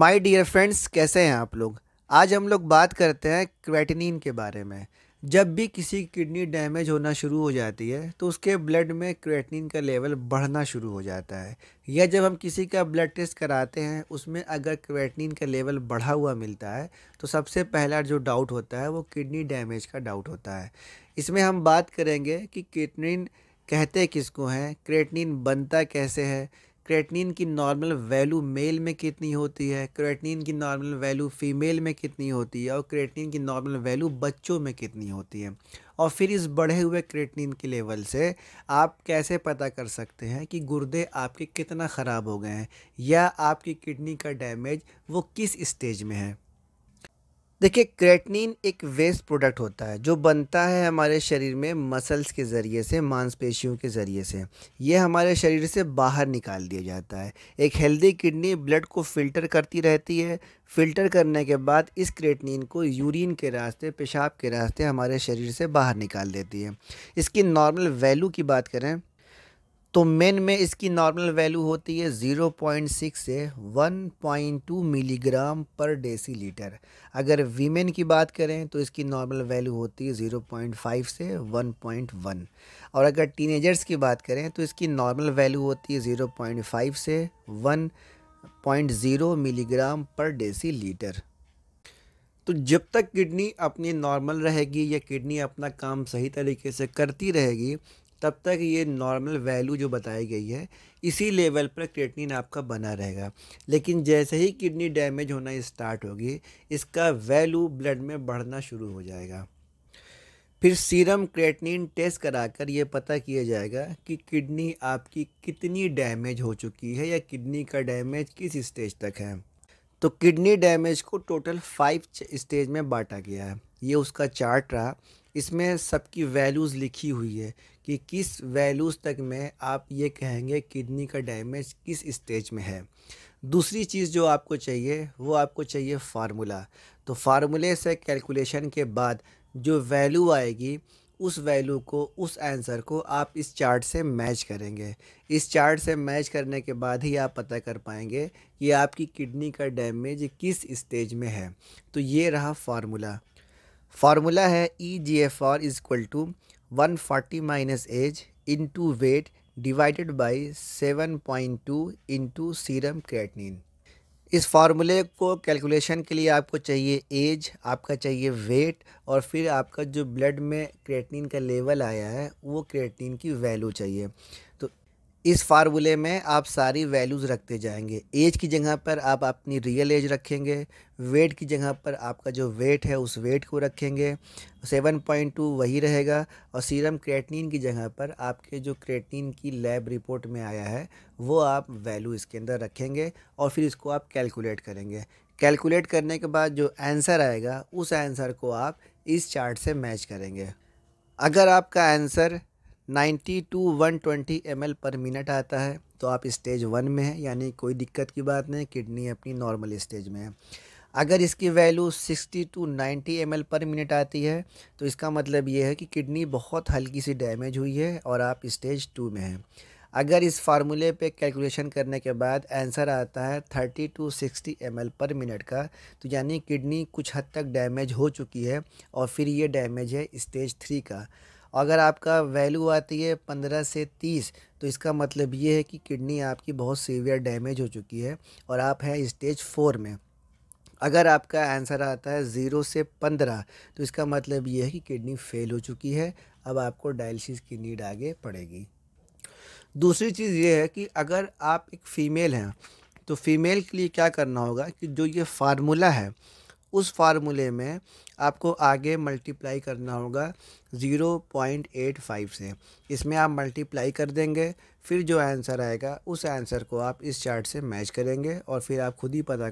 my dear friends कैसे हैं आप लोग आज हम लोग बात करते हैं क्रेटिनिन के बारे में जब भी किसी की किडनी डैमेज होना शुरू हो जाती है तो उसके ब्लड में क्रेटिनिन का लेवल बढ़ना शुरू हो जाता है या जब हम किसी का ब्लड टेस्ट कराते हैं उसमें अगर क्रेटिनिन का लेवल बढ़ा हुआ मिलता है तो सबसे पहला जो डाउट होता है वो किडनी डैमेज का डाउट होता है इसमें हम बात करेंगे कि किडनी कहते किसको हैं क्रेटनिन बनता कैसे है क्रेटनिन की नॉर्मल वैल्यू मेल में कितनी होती है क्रेटनिन की नॉर्मल वैल्यू फ़ीमेल में कितनी होती है और क्रेटनिन की नॉर्मल वैल्यू बच्चों में कितनी होती है और फिर इस बढ़े हुए क्रेटनिन के लेवल से आप कैसे पता कर सकते हैं कि गुर्दे आपके कितना ख़राब हो गए हैं या आपकी किडनी का डैमेज वो किस स्टेज में है देखिए क्रेटनिन एक वेस्ट प्रोडक्ट होता है जो बनता है हमारे शरीर में मसल्स के ज़रिए से मांसपेशियों के ज़रिए से ये हमारे शरीर से बाहर निकाल दिया जाता है एक हेल्दी किडनी ब्लड को फ़िल्टर करती रहती है फ़िल्टर करने के बाद इस क्रेटनिन को यूरिन के रास्ते पेशाब के रास्ते हमारे शरीर से बाहर निकाल देती है इसकी नॉर्मल वैल्यू की बात करें तो मेन में इसकी नॉर्मल वैल्यू होती है 0.6 से 1.2 मिलीग्राम पर डेसीलीटर अगर वीमेन की बात करें तो इसकी नॉर्मल वैल्यू होती है 0.5 से 1.1 और अगर टीनेजर्स की बात करें तो इसकी नॉर्मल वैल्यू होती है 0.5 से 1.0 मिलीग्राम पर डेसीलीटर तो जब तक किडनी अपनी नॉर्मल रहेगी या किडनी अपना काम सही तरीके से करती रहेगी तब तक ये नॉर्मल वैल्यू जो बताई गई है इसी लेवल पर क्रिएटिनिन आपका बना रहेगा लेकिन जैसे ही किडनी डैमेज होना स्टार्ट होगी इसका वैल्यू ब्लड में बढ़ना शुरू हो जाएगा फिर सीरम क्रेटनिन टेस्ट कराकर ये पता किया जाएगा कि किडनी आपकी कितनी डैमेज हो चुकी है या किडनी का डैमेज किस स्टेज तक है तो किडनी डैमेज को टोटल फाइव स्टेज में बांटा गया है ये उसका चार्ट रहा इसमें सबकी वैल्यूज़ लिखी हुई है कि किस वैल्यूज़ तक में आप ये कहेंगे किडनी का डैमेज किस स्टेज में है दूसरी चीज़ जो आपको चाहिए वो आपको चाहिए फार्मूला तो फार्मूले से कैलकुलेशन के बाद जो वैल्यू आएगी उस वैल्यू को उस आंसर को आप इस चार्ट से मैच करेंगे इस चार्ट से मैच करने के बाद ही आप पता कर पाएंगे कि आपकी किडनी का डैमेज किस स्टेज में है तो ये रहा फार्मूला फार्मूला है E G F R is equal to one forty minus age into weight divided by seven point two into serum creatinine इस फार्मूले को कैलकुलेशन के लिए आपको चाहिए एज आपका चाहिए वेट और फिर आपका जो ब्लड में क्रेटनिन का लेवल आया है वो क्रेटनिन की वैल्यू चाहिए तो इस फार्मूले में आप सारी वैल्यूज़ रखते जाएंगे एज की जगह पर आप अपनी रियल एज रखेंगे वेट की जगह पर आपका जो वेट है उस वेट को रखेंगे सेवन पॉइंट टू वही रहेगा और सीरम क्रेटनिन की जगह पर आपके जो क्रेटनिन की लैब रिपोर्ट में आया है वो आप वैल्यू इसके अंदर रखेंगे और फिर इसको आप कैलकुलेट करेंगे कैलकुलेट करने के बाद जो आंसर आएगा उस आंसर को आप इस चार्ट से मैच करेंगे अगर आपका answer ninety two M L per minute आता है तो आप स्टेज वन में हैं यानी कोई दिक्कत की बात नहीं किडनी अपनी नॉर्मल स्टेज में है अगर इसकी value 60 to 90 M per minute आती है तो इसका मतलब ये है कि किडनी बहुत हल्की सी डैमेज हुई है और आप स्टेज टू में हैं अगर इस फार्मूले पे कैलकुलेशन करने के बाद आंसर आता है 30 टू 60 एम पर मिनट का तो यानी किडनी कुछ हद तक डैमेज हो चुकी है और फिर ये डैमेज है स्टेज थ्री का अगर आपका वैल्यू आती है पंद्रह से तीस तो इसका मतलब ये है कि किडनी आपकी बहुत सीवियर डैमेज हो चुकी है और आप हैं स्टेज फोर में अगर आपका आंसर आता है ज़ीरो से पंद्रह तो इसका मतलब ये है कि किडनी फेल हो चुकी है अब आपको डायलिसिस की नीड आगे पड़ेगी दूसरी चीज़ ये है कि अगर आप एक फ़ीमेल हैं तो फ़ीमेल के लिए क्या करना होगा कि जो ये फार्मूला है उस फार्मूले में आपको आगे मल्टीप्लाई करना होगा ज़ीरो पॉइंट एट फाइव से इसमें आप मल्टीप्लाई कर देंगे फिर जो आंसर आएगा उस आंसर को आप इस चार्ट से मैच करेंगे और फिर आप खुद ही पता